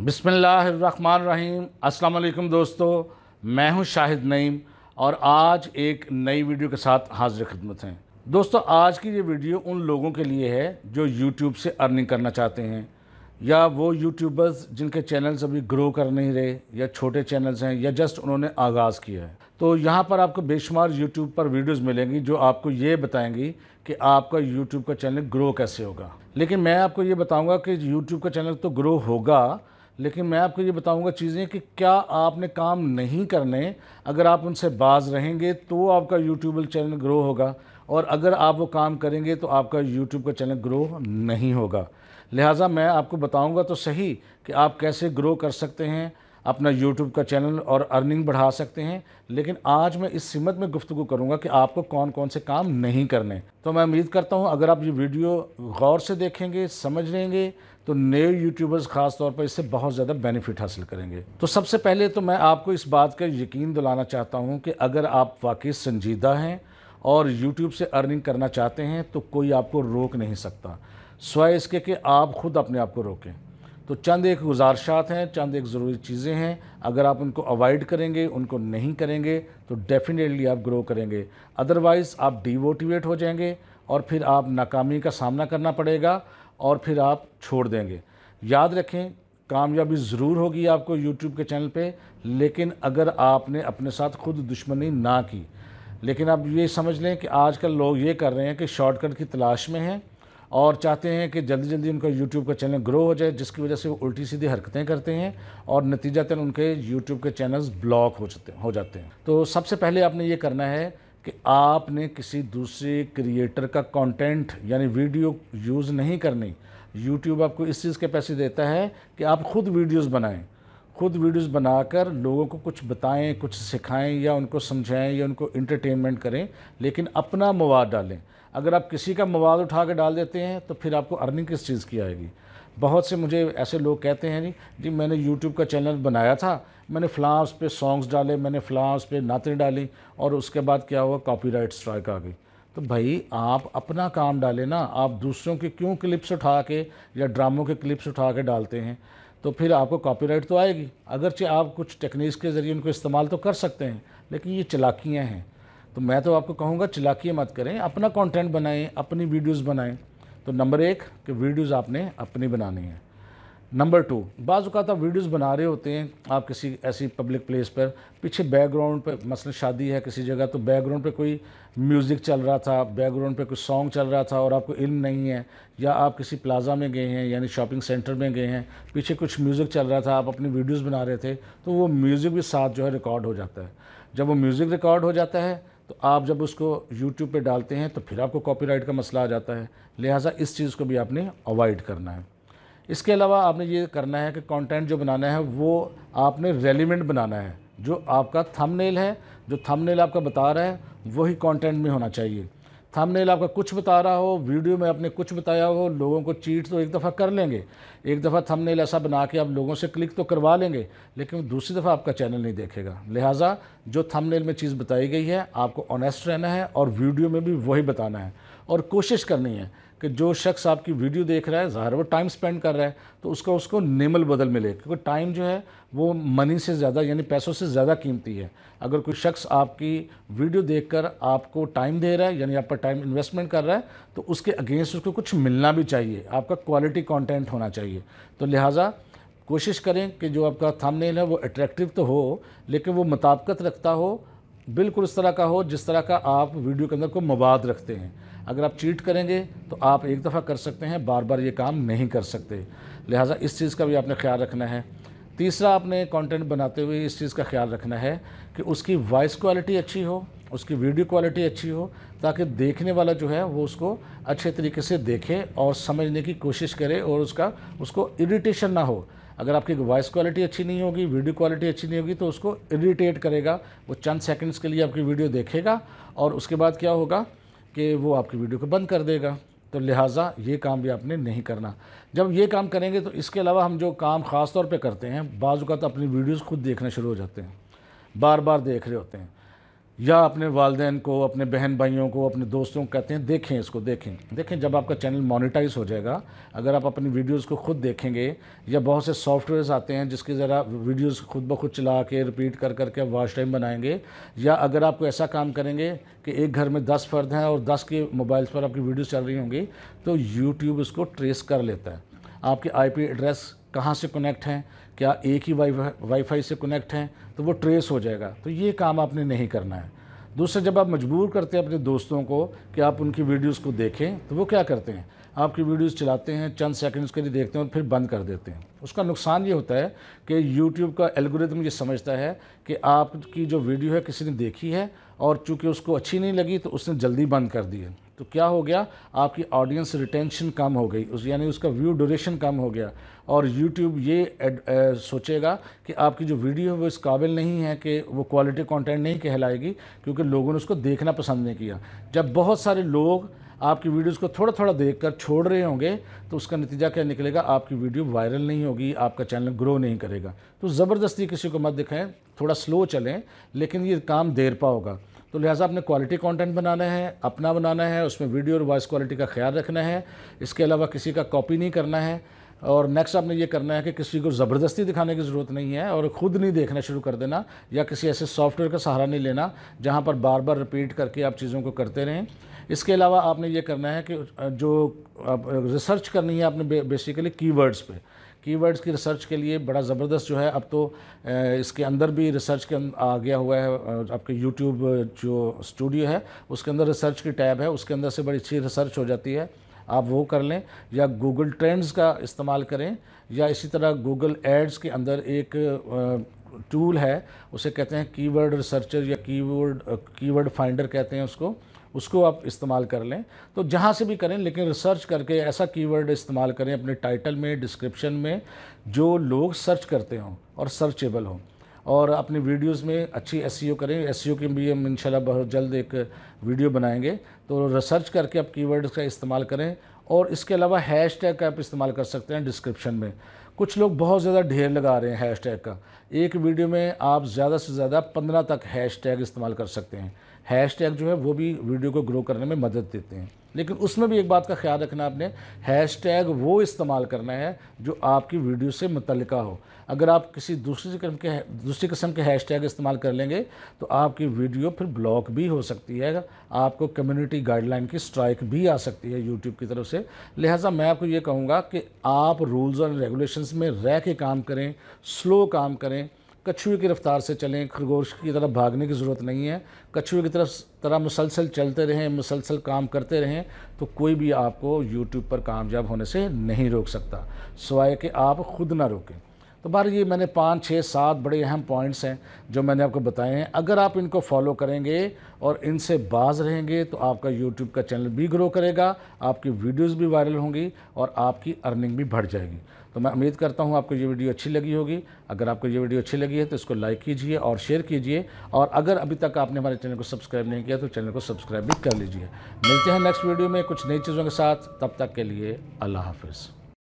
बिसमीम अस्सलाम दोस्तों मैं हूं शाहिद नईम और आज एक नई वीडियो के साथ हाजिर खिदमत हैं दोस्तों आज की ये वीडियो उन लोगों के लिए है जो यूट्यूब से अर्निंग करना चाहते हैं या वो यूट्यूबर्स जिनके चैनल्स अभी ग्रो कर नहीं रहे या छोटे चैनल्स हैं या जस्ट उन्होंने आगाज़ किया है तो यहाँ पर आपको बेशुमार यूट्यूब पर वीडियोस मिलेंगी जो आपको ये बताएंगी कि आपका यूट्यूब का चैनल ग्रो कैसे होगा लेकिन मैं आपको ये बताऊँगा कि यूट्यूब का चैनल तो ग्रो होगा लेकिन मैं आपको ये बताऊंगा चीज़ें कि क्या आपने काम नहीं करने अगर आप उनसे बाज रहेंगे तो आपका यूट्यूब चैनल ग्रो होगा और अगर आप वो काम करेंगे तो आपका यूट्यूब का चैनल ग्रो नहीं होगा लिहाजा मैं आपको बताऊंगा तो सही कि आप कैसे ग्रो कर सकते हैं अपना यूट्यूब का चैनल और अर्निंग बढ़ा सकते हैं लेकिन आज मैं इस सिमत में गुफ्तु करूँगा कि आपको कौन कौन से काम नहीं करने तो मैं उम्मीद करता हूँ अगर आप ये वीडियो गौर से देखेंगे समझ लेंगे तो नए यूट्यूबर्स ख़ास तौर पर इससे बहुत ज़्यादा बेनिफिट हासिल करेंगे तो सबसे पहले तो मैं आपको इस बात का यकीन दिलाना चाहता हूँ कि अगर आप वाकई संजीदा हैं और यूट्यूब से अर्निंग करना चाहते हैं तो कोई आपको रोक नहीं सकता स्वयं इसके कि आप खुद अपने आप को रोकें तो चंद एक गुजारशात हैं चंद एक ज़रूरी चीज़ें हैं अगर आप उनको अवॉइड करेंगे उनको नहीं करेंगे तो डेफ़िनेटली आप ग्रो करेंगे अदरवाइज़ आप डीमोटिवेट हो जाएंगे और फिर आप नाकामी का सामना करना पड़ेगा और फिर आप छोड़ देंगे याद रखें कामयाबी ज़रूर होगी आपको YouTube के चैनल पे लेकिन अगर आपने अपने साथ खुद दुश्मनी ना की लेकिन आप ये समझ लें कि आजकल लोग ये कर रहे हैं कि शॉर्टकट की तलाश में हैं और चाहते हैं कि जल्दी जल्दी उनका यूट्यूब का चैनल ग्रो हो जाए जिसकी वजह से वो उल्टी सीधी हरकतें करते हैं और नतीजतन उनके यूट्यूब के चैनल्स ब्लॉक हो जाते हो जाते हैं तो सबसे पहले आपने ये करना है कि आपने किसी दूसरे क्रिएटर का कंटेंट यानी वीडियो यूज़ नहीं करनी यूट्यूब आपको इस चीज़ के पैसे देता है कि आप खुद वीडियोस बनाएं खुद वीडियोस बनाकर लोगों को कुछ बताएं कुछ सिखाएं या उनको समझाएं या उनको इंटरटेनमेंट करें लेकिन अपना मवाद डालें अगर आप किसी का मवाद उठा के डाल देते हैं तो फिर आपको अर्निंग किस चीज़ की आएगी बहुत से मुझे ऐसे लोग कहते हैं जी जी मैंने यूट्यूब का चैनल बनाया था मैंने फ्लावर्स पे सॉन्ग्स डाले मैंने फ्लावर्स पे नातें डाली और उसके बाद क्या हुआ कॉपीराइट स्ट्राइक आ गई तो भाई आप अपना काम डालें ना आप दूसरों के क्यों क्लिप्स उठा के या ड्रामों के क्लिप्स उठा के डालते हैं तो फिर आपको कॉपीराइट तो आएगी अगरचे आप कुछ टेक्निक्स के ज़रिए उनको इस्तेमाल तो कर सकते हैं लेकिन ये चलाकियाँ हैं तो मैं तो आपको कहूँगा चलाकियाँ मत करें अपना कंटेंट बनाएं अपनी वीडियोस बनाएं तो नंबर एक कि वीडियोस आपने अपनी बनानी है नंबर टू बाज़ात आप वीडियोस बना रहे होते हैं आप किसी ऐसी पब्लिक प्लेस पर पीछे बैकग्राउंड पर मसल शादी है किसी जगह तो बैकग्राउंड पर कोई म्यूज़िक चल रहा था बैकग्राउंड पर कोई सॉन्ग चल रहा था और आपको इल्म नहीं है या आप किसी प्लाजा में गए हैं यानी शॉपिंग सेंटर में गए हैं पीछे कुछ म्यूज़िक चल रहा था आप अपनी वीडियोज़ बना रहे थे तो वो म्यूज़िक भी साथ जो है रिकॉर्ड हो जाता है जब वो म्यूज़िक रिकॉर्ड हो जाता है तो आप जब उसको यूट्यूब पे डालते हैं तो फिर आपको कॉपीराइट का मसला आ जाता है लिहाजा इस चीज़ को भी आपने अवॉइड करना है इसके अलावा आपने ये करना है कि कंटेंट जो बनाना है वो आपने रेलिवेंट बनाना है जो आपका थंबनेल है जो थंबनेल आपका बता रहा है वही कंटेंट में होना चाहिए थंबनेल आपका कुछ बता रहा हो वीडियो में आपने कुछ बताया हो लोगों को चीट तो एक दफ़ा कर लेंगे एक दफ़ा थंबनेल ऐसा बना के आप लोगों से क्लिक तो करवा लेंगे लेकिन दूसरी दफ़ा आपका चैनल नहीं देखेगा लिहाजा जो थंबनेल में चीज़ बताई गई है आपको ऑनेस्ट रहना है और वीडियो में भी वही बताना है और कोशिश करनी है कि जो शख्स आपकी वीडियो देख रहा है ज़ाहिर वो टाइम स्पेंड कर रहा है तो उसका उसको नेमल बदल मिले क्योंकि टाइम जो है वो मनी से ज़्यादा यानी पैसों से ज़्यादा कीमती है अगर कोई शख्स आपकी वीडियो देखकर आपको टाइम दे रहा है यानी आपका टाइम इन्वेस्टमेंट कर रहा है तो उसके अगेंस्ट उसको कुछ मिलना भी चाहिए आपका क्वालिटी कॉन्टेंट होना चाहिए तो लिहाजा कोशिश करें कि जो आपका थामनेल है वो अट्रैक्टिव तो हो लेकिन वो मुताबकत रखता हो बिल्कुल उस तरह का हो जिस तरह का आप वीडियो के अंदर को मवाद रखते हैं अगर आप चीट करेंगे तो आप एक दफ़ा कर सकते हैं बार बार ये काम नहीं कर सकते लिहाजा इस चीज़ का भी आपने ख्याल रखना है तीसरा आपने कंटेंट बनाते हुए इस चीज़ का ख्याल रखना है कि उसकी वॉइस क्वालिटी अच्छी हो उसकी वीडियो क्वालिटी अच्छी हो ताकि देखने वाला जो है वो उसको अच्छे तरीके से देखे और समझने की कोशिश करे और उसका उसको इरिटेशन ना हो अगर आपकी वॉइस क्वालिटी अच्छी नहीं होगी वीडियो क्वालिटी अच्छी नहीं होगी तो उसको इरिटेट करेगा वो चंद सेकंड्स के लिए आपकी वीडियो देखेगा और उसके बाद क्या होगा कि वो आपकी वीडियो को बंद कर देगा तो लिहाजा ये काम भी आपने नहीं करना जब ये काम करेंगे तो इसके अलावा हम जो काम ख़ास तौर पे करते हैं का तो अपनी वीडियोस खुद देखना शुरू हो जाते हैं बार बार देख रहे होते हैं या अपने वालदेन को अपने बहन भाइयों को अपने दोस्तों को कहते हैं देखें इसको देखें देखें जब आपका चैनल मोनिटाइज हो जाएगा अगर आप अपनी वीडियोस को खुद देखेंगे या बहुत से सॉफ्टवेयर्स आते हैं जिसके ज़रा वीडियोस खुद ब खुद चला के रिपीट कर करके आप वॉच टाइम बनाएंगे या अगर आपको ऐसा काम करेंगे कि एक घर में दस फर्द हैं और दस के मोबाइल्स पर आपकी वीडियोज़ चल रही होंगी तो यूट्यूब इसको ट्रेस कर लेता है आपके आई एड्रेस कहाँ से कनेक्ट हैं क्या एक ही वाई वाईफाई से कनेक्ट हैं तो वो ट्रेस हो जाएगा तो ये काम आपने नहीं करना है दूसरा जब आप मजबूर करते हैं अपने दोस्तों को कि आप उनकी वीडियोस को देखें तो वो क्या करते हैं आपकी वीडियोस चलाते हैं चंद सेकंड्स के लिए देखते हैं और फिर बंद कर देते हैं उसका नुकसान ये होता है कि यूट्यूब का एल्गोरिथम ये समझता है कि आपकी जो वीडियो है किसी ने देखी है और चूंकि उसको अच्छी नहीं लगी तो उसने जल्दी बंद कर दी है तो क्या हो गया आपकी ऑडियंस रिटेंशन कम हो गई उस यानी उसका व्यू ड्यूरेशन कम हो गया और यूट्यूब ये एड, ए, सोचेगा कि आपकी जो वीडियो है वो इस काबिल नहीं है कि वो क्वालिटी कंटेंट नहीं कहलाएगी क्योंकि लोगों ने उसको देखना पसंद नहीं किया जब बहुत सारे लोग आपकी वीडियोज़ को थोड़ा थोड़ा देख कर छोड़ रहे होंगे तो उसका नतीजा क्या निकलेगा आपकी वीडियो वायरल नहीं होगी होगी आपका चैनल ग्रो नहीं करेगा तो ज़बरदस्ती किसी को मत दिखाएं थोड़ा स्लो चलें लेकिन ये काम देर पा होगा तो लिहाजा आपने क्वालिटी कंटेंट बनाना है अपना बनाना है उसमें वीडियो और वॉइस क्वालिटी का ख्याल रखना है इसके अलावा किसी का कॉपी नहीं करना है और नेक्स्ट आपने ये करना है कि किसी को ज़बरदस्ती दिखाने की ज़रूरत नहीं है और ख़ुद नहीं देखना शुरू कर देना या किसी ऐसे सॉफ्टवेयर का सहारा नहीं लेना जहाँ पर बार बार रिपीट करके आप चीज़ों को करते रहें इसके अलावा आपने ये करना है कि जो आप रिसर्च करनी है आपने बेसिकली कीवर्ड्स पे कीवर्ड्स की रिसर्च के लिए बड़ा ज़बरदस्त जो है अब तो इसके अंदर भी रिसर्च के अं, आ गया हुआ है आपके यूट्यूब जो स्टूडियो है उसके अंदर रिसर्च की टैब है उसके अंदर से बड़ी अच्छी रिसर्च हो जाती है आप वो कर लें या गूगल ट्रेंड्स का इस्तेमाल करें या इसी तरह गूगल एड्स के अंदर एक टूल है उसे कहते हैं कीवर्ड रिसर्चर या कीवर्ड कीवर्ड फाइंडर कहते हैं उसको उसको आप इस्तेमाल कर लें तो जहाँ से भी करें लेकिन रिसर्च करके ऐसा कीवर्ड इस्तेमाल करें अपने टाइटल में डिस्क्रिप्शन में जो लोग सर्च करते हों और सर्चेबल हों और अपने वीडियोस में अच्छी एस e करें एस e के भी हम इंशाल्लाह बहुत जल्द एक वीडियो बनाएंगे तो रिसर्च करके आप कीवर्ड का इस्तेमाल करें और इसके अलावा हैश टैग का आप इस्तेमाल कर सकते हैं डिस्क्रिप्शन में कुछ लोग बहुत ज़्यादा ढेर लगा रहे हैं हैश टैग का एक वीडियो में आप ज़्यादा से ज़्यादा पंद्रह तक हैश टैग इस्तेमाल कर सकते हैं हैश टैग जो है वो भी वीडियो को ग्रो करने में मदद देते हैं लेकिन उसमें भी एक बात का ख्याल रखना आपने हैश टैग वो इस्तेमाल करना है जो आपकी वीडियो से मुतलका हो अगर आप किसी दूसरी किस्म के दूसरी किस्म के हैश टैग इस्तेमाल कर लेंगे तो आपकी वीडियो फिर ब्लॉक भी हो सकती है आपको कम्युनिटी गाइडलाइन की स्ट्राइक भी आ सकती है यूट्यूब की तरफ से लिहाजा मैं आपको ये कहूँगा कि आप रूल्स और रेगुलेशन में रह के काम करें स्लो काम करें कछुए की रफ़्तार से चलें खरगोश की तरफ भागने की ज़रूरत नहीं है कछुए की तरफ तरह मुसलसल चलते रहें मुसलसल काम करते रहें तो कोई भी आपको यूट्यूब पर कामयाब होने से नहीं रोक सकता सवाए कि आप ख़ुद ना रोकें तो बार ये मैंने पाँच छः सात बड़े अहम पॉइंट्स हैं जो मैंने आपको बताए हैं अगर आप इनको फॉलो करेंगे और इनसे बाज रहेंगे तो आपका यूट्यूब का चैनल भी ग्रो करेगा आपकी वीडियोज़ भी वायरल होंगी और आपकी अर्निंग भी बढ़ जाएगी तो मैं उम्मीद करता हूँ आपको ये वीडियो अच्छी लगी होगी अगर आपको ये वीडियो अच्छी लगी है तो इसको लाइक कीजिए और शेयर कीजिए और अगर अभी तक आपने हमारे चैनल को सब्सक्राइब नहीं किया तो चैनल को सब्सक्राइब भी कर लीजिए मिलते हैं नेक्स्ट वीडियो में कुछ नई चीज़ों के साथ तब तक के लिए अल्लाह हाफिज़